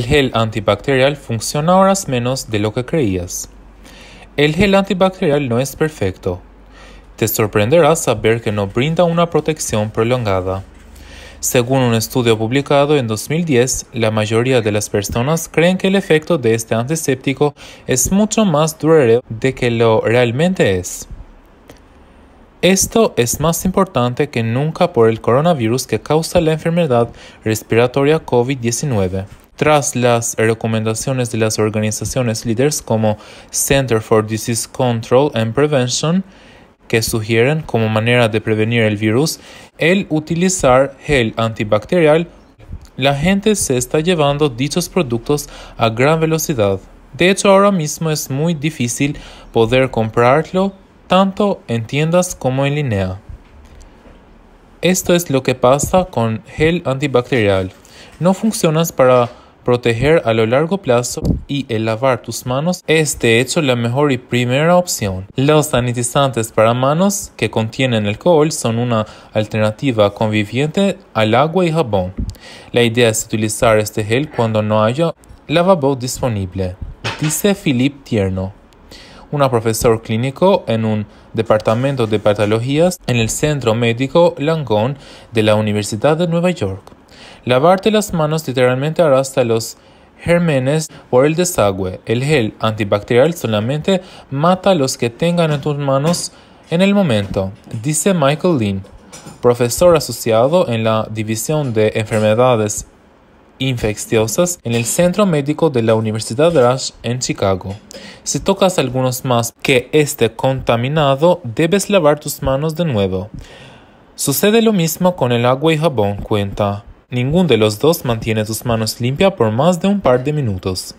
El gel antibacterial funciona horas menos de lo que creías. El gel antibacterial no es perfecto. Te sorprenderá saber que no brinda una protección prolongada. Según un estudio publicado en 2010, la mayoría de las personas creen que el efecto de este antiséptico es mucho más duradero de que lo realmente es. Esto es más importante que nunca por el coronavirus que causa la enfermedad respiratoria COVID-19 tras las recomendaciones de las organizaciones líderes como Center for Disease Control and Prevention, que sugieren como manera de prevenir el virus el utilizar gel antibacterial, la gente se está llevando dichos productos a gran velocidad. De hecho, ahora mismo es muy difícil poder comprarlo tanto en tiendas como en línea. Esto es lo que pasa con gel antibacterial. No funciona para Proteger a lo largo plazo y el lavar tus manos es de hecho la mejor y primera opción. Los sanitizantes para manos que contienen alcohol son una alternativa conviviente al agua y jabón. La idea es utilizar este gel cuando no haya lavabo disponible, dice Philip Tierno, una profesor clínico en un departamento de patologías en el Centro Médico Langone de la Universidad de Nueva York. Lavarte las manos literalmente arrastra los gérmenes por el desagüe. El gel antibacterial solamente mata a los que tengan en tus manos en el momento, dice Michael Lynn, profesor asociado en la División de Enfermedades infecciosas en el Centro Médico de la Universidad de Rush en Chicago. Si tocas algunos más que este contaminado, debes lavar tus manos de nuevo. Sucede lo mismo con el agua y jabón, cuenta. Ninguno de los dos mantiene tus manos limpias por más de un par de minutos.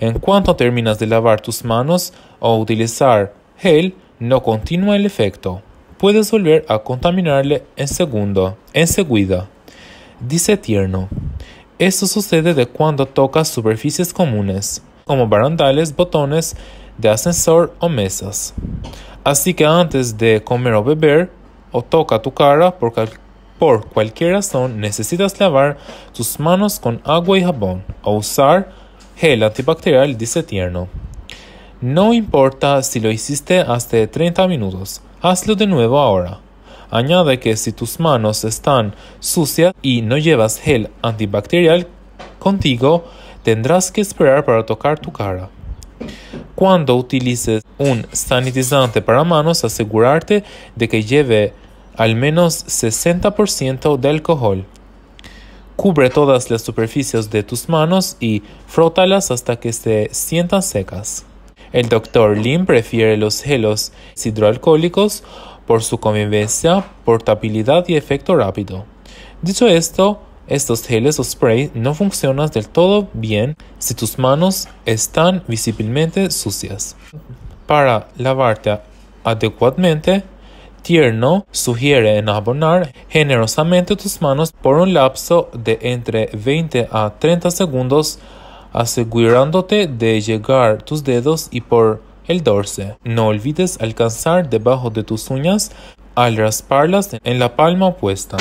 En cuanto terminas de lavar tus manos o utilizar gel, no continúa el efecto. Puedes volver a contaminarle en segundo, enseguida. Dice Tierno. Esto sucede de cuando tocas superficies comunes, como barandales, botones de ascensor o mesas. Así que antes de comer o beber, o toca tu cara por por cualquier razón necesitas lavar tus manos con agua y jabón o usar gel antibacterial, dice Tierno. No importa si lo hiciste hace 30 minutos, hazlo de nuevo ahora. Añade que si tus manos están sucias y no llevas gel antibacterial contigo, tendrás que esperar para tocar tu cara. Cuando utilices un sanitizante para manos, asegúrate de que lleve al menos 60% de alcohol. Cubre todas las superficies de tus manos y frótalas hasta que se sientan secas. El doctor Lim prefiere los gelos hidroalcohólicos por su convivencia, portabilidad y efecto rápido. Dicho esto, estos geles o spray no funcionan del todo bien si tus manos están visiblemente sucias. Para lavarte adecuadamente, tierno sugiere enabonar generosamente tus manos por un lapso de entre 20 a 30 segundos, asegurándote de llegar tus dedos y por el dorso. No olvides alcanzar debajo de tus uñas al rasparlas en la palma opuesta.